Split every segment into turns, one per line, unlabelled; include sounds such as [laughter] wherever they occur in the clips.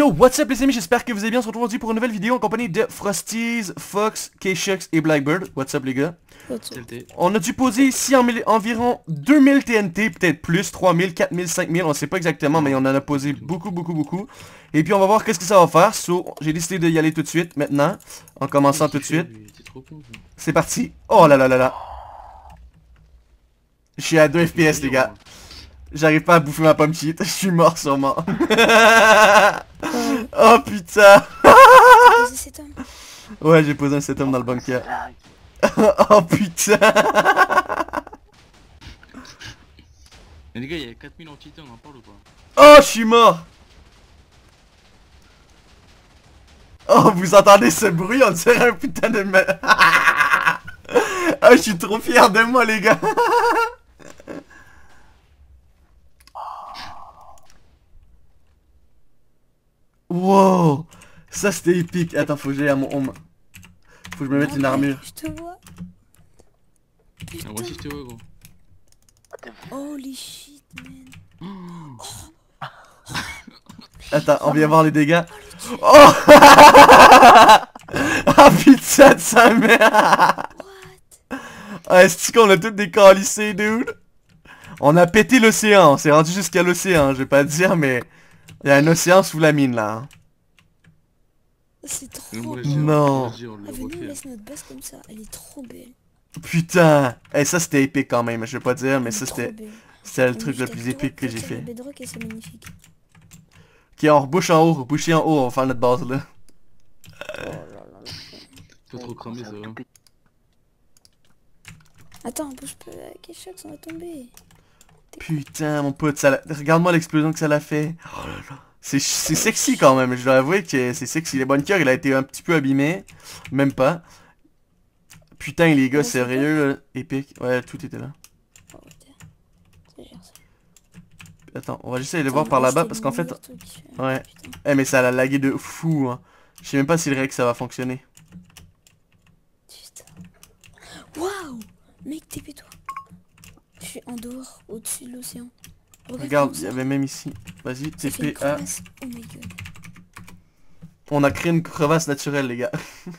Yo, what's up les amis, j'espère que vous allez bien, on se retrouve aujourd'hui pour une nouvelle vidéo en compagnie de Frosties, Fox, K-Shucks et Blackbird. What's up les gars On a dû poser ici environ 2000 TNT, peut-être plus, 3000, 4000, 5000, on sait pas exactement, mais on en a posé beaucoup, beaucoup, beaucoup. Et puis on va voir qu'est-ce que ça va faire, so j'ai décidé d'y aller tout de suite, maintenant, en commençant tout de suite. C'est parti. Oh là là là là. Je suis à 2 FPS les gars. J'arrive pas à bouffer ma pomme cheat, [laughs] je suis mort sûrement. [laughs] oh putain Ouais, j'ai posé un homme dans le bunker. [laughs] oh putain Mais les gars, il y a 4000 entités, on en parle ou pas Oh, je suis mort Oh, vous entendez ce bruit On dirait un putain de... oh, je suis trop fier de moi, les gars Wow Ça c'était épique Attends, faut que j'aille à mon home. Faut que je me mette une armure. Je te vois. Putain. Moi aussi je te vois, gros. Holy shit, man. [gasps] Attends, on vient oh. voir les dégâts. Oh Ah oh. putain [laughs] de sa mère Ah est-ce qu'on a toutes des dude On a pété l'océan, on s'est rendu jusqu'à l'océan, je vais pas te dire mais... Il y a un océan sous la mine là. Hein. C'est trop beau. Non. Ah, venez, laisse notre base comme ça. Elle est trop belle. Putain. Eh, ça c'était épique quand même. Je vais pas dire, mais ça c'était... le truc le plus épique que j'ai fait. magnifique. Ok, on rebouche en haut, Rebouchez en haut, on va faire notre base là. Pas trop cramé ça. Attends, bouge pas, chose, on va tomber. Putain, mon pote, ça regarde-moi l'explosion que ça l'a fait. Oh c'est sexy quand même, je dois avouer que c'est sexy. Les bonnes cœurs, il a été un petit peu abîmé. Même pas. Putain, les gars, sérieux, euh, épique. Ouais, tout était là. Oh, Attends, on va essayer de le voir par là-bas parce qu'en fait... Euh, ouais. Eh, mais ça l'a lagué de fou. Hein. Je sais même pas si le Rex ça va fonctionner. Putain. Waouh Mec, t'es suis en dehors, au-dessus de l'océan. Regarde, il y avait même ici. Vas-y, TPA. Oh On a créé une crevasse naturelle, les gars. [laughs]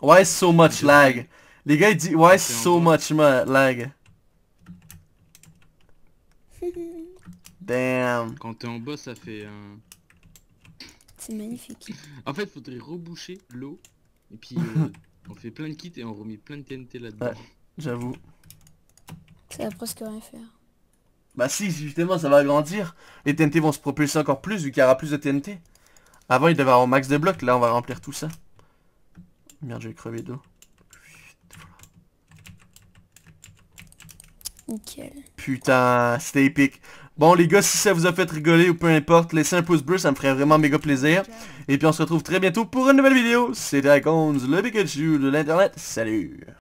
Why so much lag? Les gars, ils disent why so much lag? [laughs] Damn. Quand t'es en bas, ça fait un... C'est magnifique. en fait, faudrait reboucher l'eau et puis euh, [laughs] On fait plein de kits et on remet plein de TNT là-dedans. j'avoue. Ça va presque rien faire. Bah si, justement, ça va grandir. Les TNT vont se propulser encore plus vu qu'il y aura plus de TNT. Avant, il devait avoir max de blocs. Là, on va remplir tout ça. Merde, je vais crever d'eau. Nickel. Putain, c'était épique. Bon les gars, si ça vous a fait rigoler ou peu importe, laissez un pouce bleu, ça me ferait vraiment méga plaisir. Et puis on se retrouve très bientôt pour une nouvelle vidéo. C'était Icons, le Pikachu de l'internet. Salut